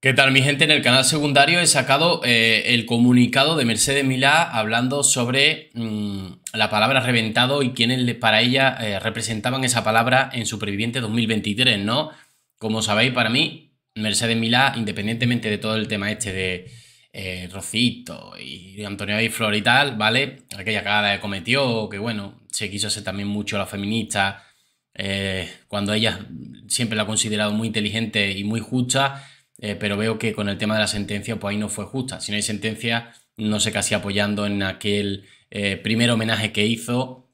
¿Qué tal mi gente? En el canal secundario he sacado eh, el comunicado de Mercedes Milá hablando sobre mm, la palabra reventado y quienes para ella eh, representaban esa palabra en Superviviente 2023, ¿no? Como sabéis, para mí, Mercedes Milá, independientemente de todo el tema este de eh, Rocito y Antonio y Flor y tal, ¿vale? Aquella cagada que cometió, que bueno, se quiso hacer también mucho la feminista, cuando ella siempre la ha considerado muy inteligente y muy justa eh, pero veo que con el tema de la sentencia, pues ahí no fue justa. Si no hay sentencia, no sé casi apoyando en aquel eh, primer homenaje que hizo,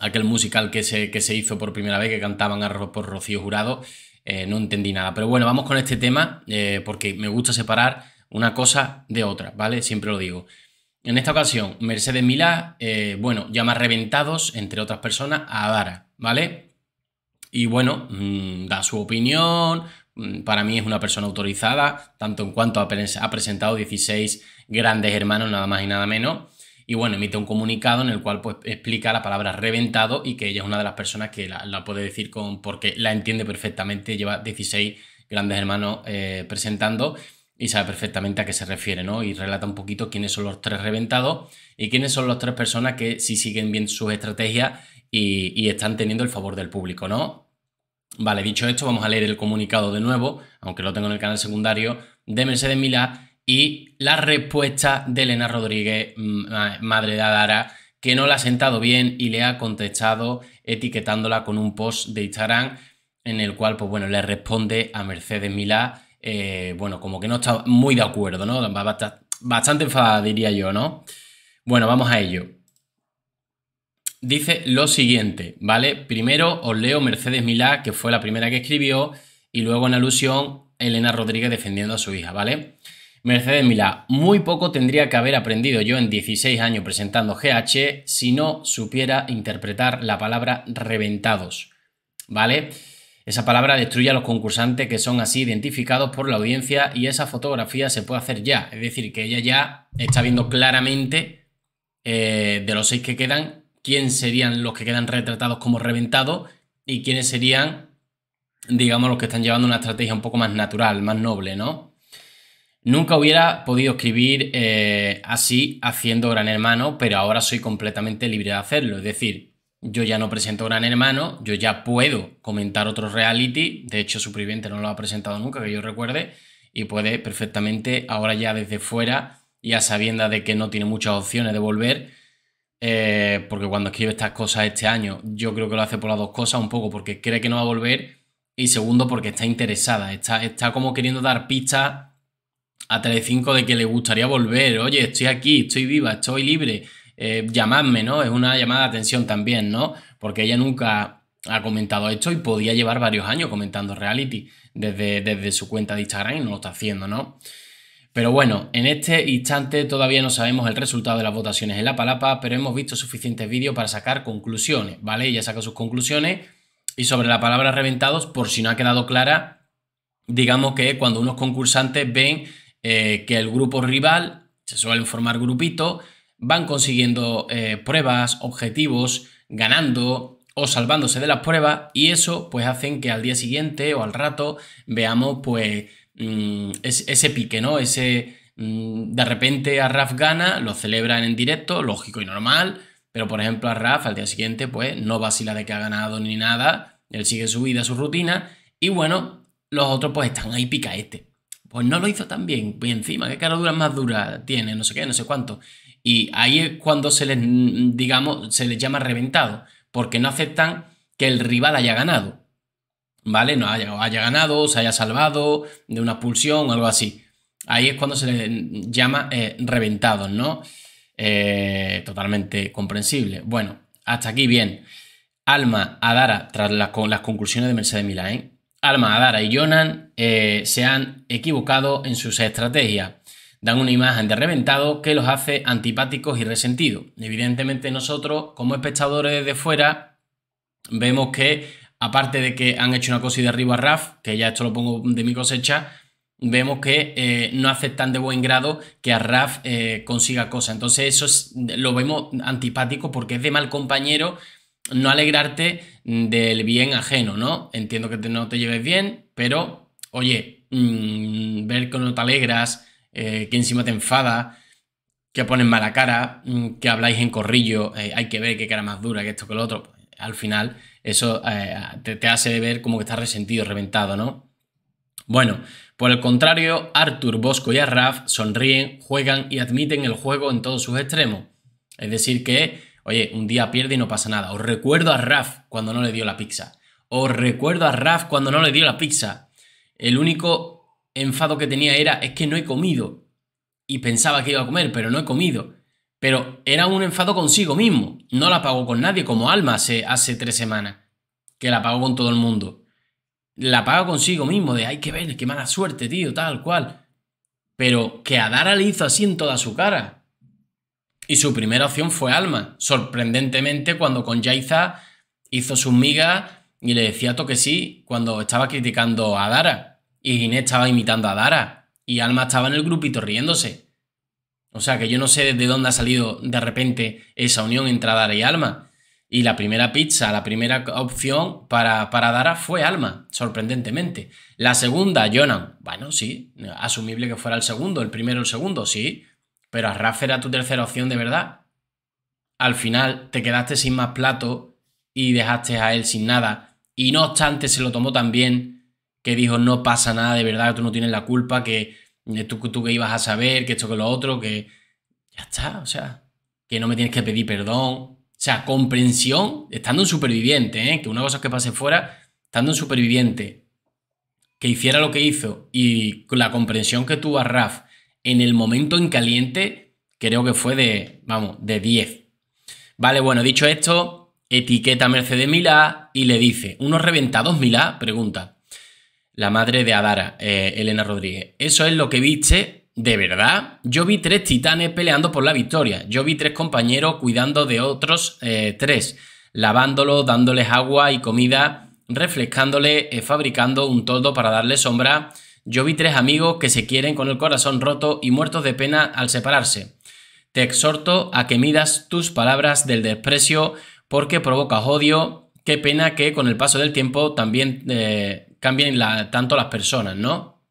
aquel musical que se, que se hizo por primera vez, que cantaban a por Rocío Jurado, eh, no entendí nada. Pero bueno, vamos con este tema, porque me gusta separar una cosa de otra, ¿vale? Siempre lo digo. En esta ocasión, Mercedes Milá, bueno, llama reventados, entre otras personas, a Dara. ¿vale? Y bueno, mm, da su opinión, Mm, para mí es una persona autorizada, tanto en cuanto ha presentado 16 grandes hermanos, nada más y nada menos. Y bueno, emite un comunicado en el cual pues, explica la palabra reventado y que ella es una de las personas que la, puede decir con, porque la entiende perfectamente, lleva 16 grandes hermanos eh, presentando y sabe perfectamente a qué se refiere, ¿no? Y relata un poquito quiénes son los tres reventados y quiénes son las tres personas que sí siguen bien sus estrategias y están teniendo el favor del público, ¿no? Vale, dicho esto, vamos a leer el comunicado de nuevo, aunque lo tengo en el canal secundario, de Mercedes Milá y la respuesta de Elena Rodríguez, mm, madre de Adara, que no la ha sentado bien y le ha contestado etiquetándola con un post de Instagram en el cual, pues bueno, le responde a Mercedes Milá, eh, bueno, como que no está muy de acuerdo, ¿no? Bastante enfadada, diría yo, ¿no? Bueno, vamos a ello dice lo siguiente, ¿vale? Primero os leo Mercedes Milá, que fue la primera que escribió, y luego en alusión Elena Rodríguez defendiendo a su hija, ¿vale? Mercedes Milá, muy poco tendría que haber aprendido yo en 16 años presentando GH si no supiera interpretar la palabra reventados, ¿vale? Esa palabra destruye a los concursantes que son así identificados por la audiencia y esa fotografía se puede hacer ya. Es decir, que ella ya está viendo claramente eh, de los seis que quedan quién serían los que quedan retratados como reventados y quiénes serían, digamos, los que están llevando una estrategia un poco más natural, más noble, ¿no? Nunca hubiera podido escribir eh, así haciendo Gran Hermano, pero ahora soy completamente libre de hacerlo. Es decir, yo ya no presento Gran Hermano, yo ya puedo comentar otro reality, de hecho Superviviente no lo ha presentado nunca, que yo recuerde, y puede perfectamente ahora ya desde fuera, ya sabiendo de que no tiene muchas opciones de volver, eh, porque cuando escribe estas cosas este año, yo creo que lo hace por las dos cosas, un poco porque cree que no va a volver y segundo porque está interesada, está, está como queriendo dar pistas a Telecinco de que le gustaría volver, oye, estoy aquí, estoy viva, estoy libre, eh, llamadme, ¿no? Es una llamada de atención también, ¿no? Porque ella nunca ha comentado esto y podía llevar varios años comentando reality desde, desde su cuenta de Instagram y no lo está haciendo, ¿no? Pero bueno, en este instante todavía no sabemos el resultado de las votaciones en la palapa, pero hemos visto suficientes vídeos para sacar conclusiones, ¿vale? ya saca sus conclusiones y sobre la palabra reventados, por si no ha quedado clara, digamos que cuando unos concursantes ven eh, que el grupo rival, se suelen formar grupitos, van consiguiendo eh, pruebas, objetivos, ganando o salvándose de las pruebas y eso pues hacen que al día siguiente o al rato veamos pues Mm, es, ese pique, ¿no? Ese, mm, de repente a Raf gana, lo celebran en directo, lógico y normal, pero por ejemplo a Raf al día siguiente pues no vacila de que ha ganado ni nada, él sigue su vida, su rutina, y bueno, los otros pues están ahí pica este. Pues no lo hizo tan bien, y encima, qué cara dura más dura tiene, no sé qué, no sé cuánto. Y ahí es cuando se les, mm, digamos, se les llama reventado, porque no aceptan que el rival haya ganado. ¿vale? No haya, ganado, se haya salvado de una expulsión o algo así. Ahí es cuando se le llama eh, reventado reventados, ¿no? Eh, totalmente comprensible. Bueno, hasta aquí bien. Alma, Adara, tras con las conclusiones de Mercedes Milán, ¿eh? Alma, Adara y Jonan se han equivocado en sus estrategias. Dan una imagen de reventado que los hace antipáticos y resentidos. Evidentemente nosotros, como espectadores de fuera, vemos que aparte de que han hecho una cosa y arriba a RAF, que ya esto lo pongo de mi cosecha, vemos que eh, no aceptan de buen grado que a RAF eh, consiga cosas. Entonces eso es, lo vemos antipático porque es de mal compañero no alegrarte del bien ajeno, ¿no? Entiendo que no te lleves bien, pero oye, mm, ver que no te alegras, eh, que encima te enfada, que pones mala cara, mm, que habláis en corrillo, hay que ver qué cara más dura que esto que lo otro al final eso eh, te, hace ver como que estás resentido, reventado, ¿no? Bueno, por el contrario, Arthur, Bosco y Arraf sonríen, juegan y admiten el juego en todos sus extremos. Es decir que, oye, un día pierde y no pasa nada. Os recuerdo a Raf cuando no le dio la pizza. Os recuerdo a Raf cuando no le dio la pizza. El único enfado que tenía era es que no he comido. Y pensaba que iba a comer, pero no he comido pero era un enfado consigo mismo. No la pagó con nadie, como Alma hace, hace tres semanas, que la pagó con todo el mundo. La paga consigo mismo, de ay, que ver, qué mala suerte, tío, tal cual. Pero que a Dara le hizo así en toda su cara. Y su primera opción fue Alma. Sorprendentemente, cuando con Jaiza hizo sus migas y le decía toque sí, cuando estaba criticando a Dara. Y Inés estaba imitando a Dara. Y Alma estaba en el grupito riéndose. O sea que yo no sé de dónde ha salido de repente esa unión entre Adara y Alma. Y la primera pizza, la primera opción para, para Dara fue Alma, sorprendentemente. La segunda, Jonan. Bueno, sí, asumible que fuera el segundo, el primero, el segundo, sí. Pero a Rafa era tu tercera opción de verdad. Al final te quedaste sin más plato y dejaste a él sin nada. Y no obstante, se lo tomó tan bien que dijo: No pasa nada, de verdad, tú no tienes la culpa, que tú, tú que ibas a saber, que esto, que lo otro, que ya está, o sea, que no me tienes que pedir perdón. O sea, comprensión, estando un superviviente, ¿eh? que una cosa es que pase fuera, estando un superviviente, que hiciera lo que hizo y con la comprensión que tuvo a Raf en el momento en caliente, creo que fue de, vamos, de 10. Vale, bueno, dicho esto, etiqueta Mercedes Milá y le dice, ¿unos reventados Milá? Pregunta la madre de Adara, eh, Elena Rodríguez. Eso es lo que viste de verdad. Yo vi tres titanes peleando por la victoria. Yo vi tres compañeros cuidando de otros eh, tres, lavándolos, dándoles agua y comida, refrescándoles, eh, fabricando un toldo para darle sombra. Yo vi tres amigos que se quieren con el corazón roto y muertos de pena al separarse. Te exhorto a que midas tus palabras del desprecio porque provocas odio. Qué pena que con el paso del tiempo también cambian la, tanto las personas, ¿no?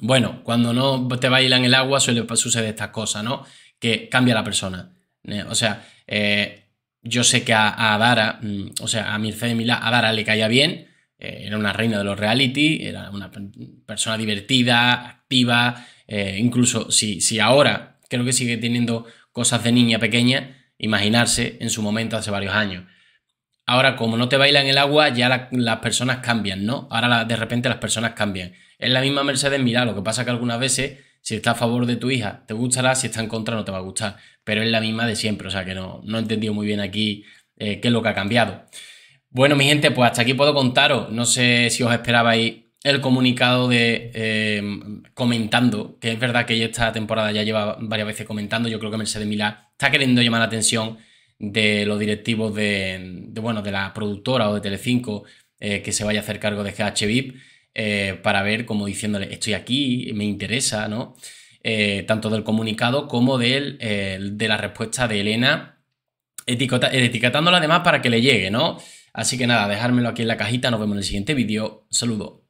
Bueno, cuando no te bailan el agua suele suceder estas cosas, ¿no? Que cambia la persona. ¿eh? O sea, eh, yo sé que a, a, Dara, mm, o sea, a Mircea de Milá, a Dara le caía bien, eh, era una reina de los reality, era una persona divertida, activa, incluso si, si ahora creo que sigue teniendo cosas de niña pequeña, imaginarse en su momento hace varios años. Ahora, como no te baila en el agua, ya las personas cambian, ¿no? Ahora de repente las personas cambian. Es la misma Mercedes Milá, lo que pasa que algunas veces, si está a favor de tu hija, te gustará, si está en contra, no te va a gustar. Pero es la misma de siempre, o sea que no, no he entendido muy bien aquí eh, qué es lo que ha cambiado. Bueno, mi gente, pues hasta aquí puedo contaros. No sé si os esperabais el comunicado de eh, comentando, que es verdad que esta temporada ya lleva varias veces comentando. Yo creo que Mercedes Milá está queriendo llamar la atención de los directivos de, bueno, de la productora o de Telecinco eh, que se vaya a hacer cargo de GHVIP eh, para ver, como diciéndole, estoy aquí, me interesa, ¿no? Eh, tanto del comunicado como del, de la respuesta de Elena, etiquetándola además para que le llegue, ¿no? Así que nada, dejármelo aquí en la cajita, nos vemos en el siguiente vídeo, saludo